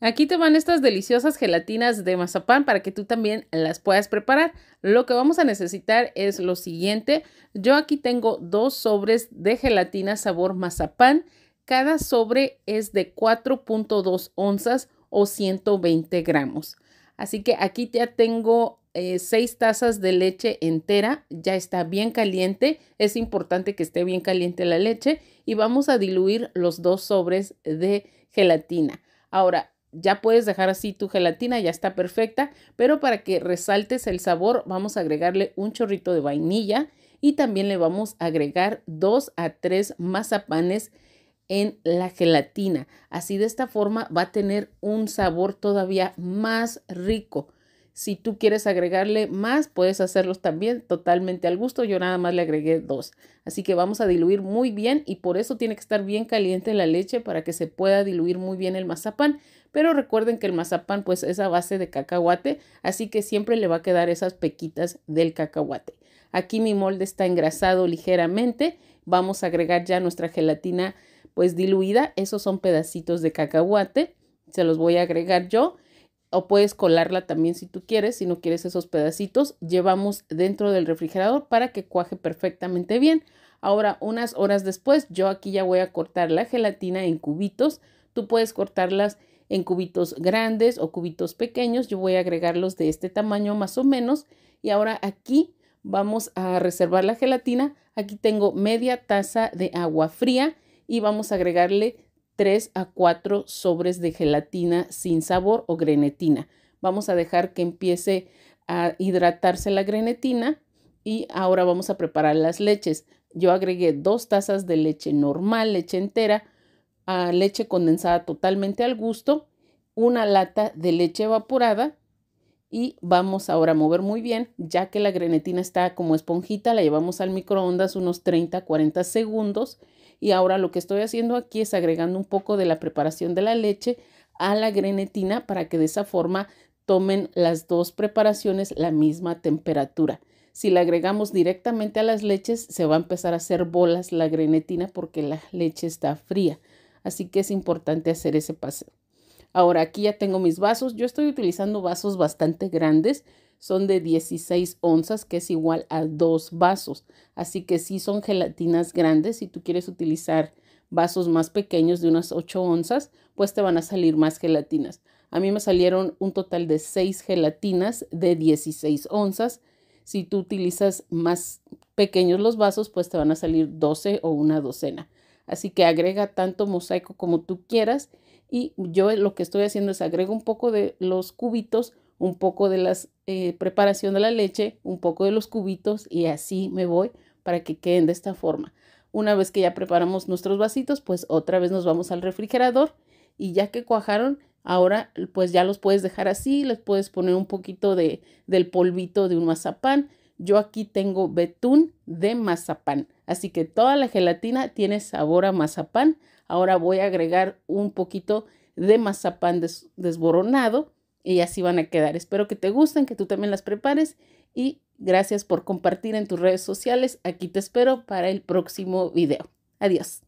Aquí te van estas deliciosas gelatinas de mazapán para que tú también las puedas preparar. Lo que vamos a necesitar es lo siguiente. Yo aquí tengo dos sobres de gelatina sabor mazapán. Cada sobre es de 4.2 onzas o 120 gramos. Así que aquí ya tengo 6 eh, tazas de leche entera. Ya está bien caliente. Es importante que esté bien caliente la leche. Y vamos a diluir los dos sobres de gelatina. Ahora, ya puedes dejar así tu gelatina, ya está perfecta, pero para que resaltes el sabor vamos a agregarle un chorrito de vainilla y también le vamos a agregar dos a tres mazapanes en la gelatina. Así de esta forma va a tener un sabor todavía más rico. Si tú quieres agregarle más, puedes hacerlos también totalmente al gusto. Yo nada más le agregué dos. Así que vamos a diluir muy bien y por eso tiene que estar bien caliente la leche para que se pueda diluir muy bien el mazapán. Pero recuerden que el mazapán pues es a base de cacahuate, así que siempre le va a quedar esas pequitas del cacahuate. Aquí mi molde está engrasado ligeramente. Vamos a agregar ya nuestra gelatina pues diluida. Esos son pedacitos de cacahuate. Se los voy a agregar yo o puedes colarla también si tú quieres, si no quieres esos pedacitos, llevamos dentro del refrigerador para que cuaje perfectamente bien. Ahora, unas horas después, yo aquí ya voy a cortar la gelatina en cubitos. Tú puedes cortarlas en cubitos grandes o cubitos pequeños. Yo voy a agregarlos de este tamaño más o menos. Y ahora aquí vamos a reservar la gelatina. Aquí tengo media taza de agua fría y vamos a agregarle 3 a 4 sobres de gelatina sin sabor o grenetina. Vamos a dejar que empiece a hidratarse la grenetina y ahora vamos a preparar las leches. Yo agregué dos tazas de leche normal, leche entera, a leche condensada totalmente al gusto, una lata de leche evaporada y vamos ahora a mover muy bien, ya que la grenetina está como esponjita, la llevamos al microondas unos 30-40 segundos y ahora lo que estoy haciendo aquí es agregando un poco de la preparación de la leche a la grenetina para que de esa forma tomen las dos preparaciones la misma temperatura. Si la agregamos directamente a las leches, se va a empezar a hacer bolas la grenetina porque la leche está fría. Así que es importante hacer ese paso. Ahora aquí ya tengo mis vasos. Yo estoy utilizando vasos bastante grandes. Son de 16 onzas, que es igual a dos vasos. Así que si son gelatinas grandes, si tú quieres utilizar vasos más pequeños de unas 8 onzas, pues te van a salir más gelatinas. A mí me salieron un total de 6 gelatinas de 16 onzas. Si tú utilizas más pequeños los vasos, pues te van a salir 12 o una docena. Así que agrega tanto mosaico como tú quieras y yo lo que estoy haciendo es agrego un poco de los cubitos, un poco de la eh, preparación de la leche, un poco de los cubitos y así me voy para que queden de esta forma. Una vez que ya preparamos nuestros vasitos, pues otra vez nos vamos al refrigerador y ya que cuajaron, ahora pues ya los puedes dejar así, les puedes poner un poquito de, del polvito de un mazapán. Yo aquí tengo betún de mazapán, así que toda la gelatina tiene sabor a mazapán, Ahora voy a agregar un poquito de mazapán desboronado y así van a quedar. Espero que te gusten, que tú también las prepares y gracias por compartir en tus redes sociales. Aquí te espero para el próximo video. Adiós.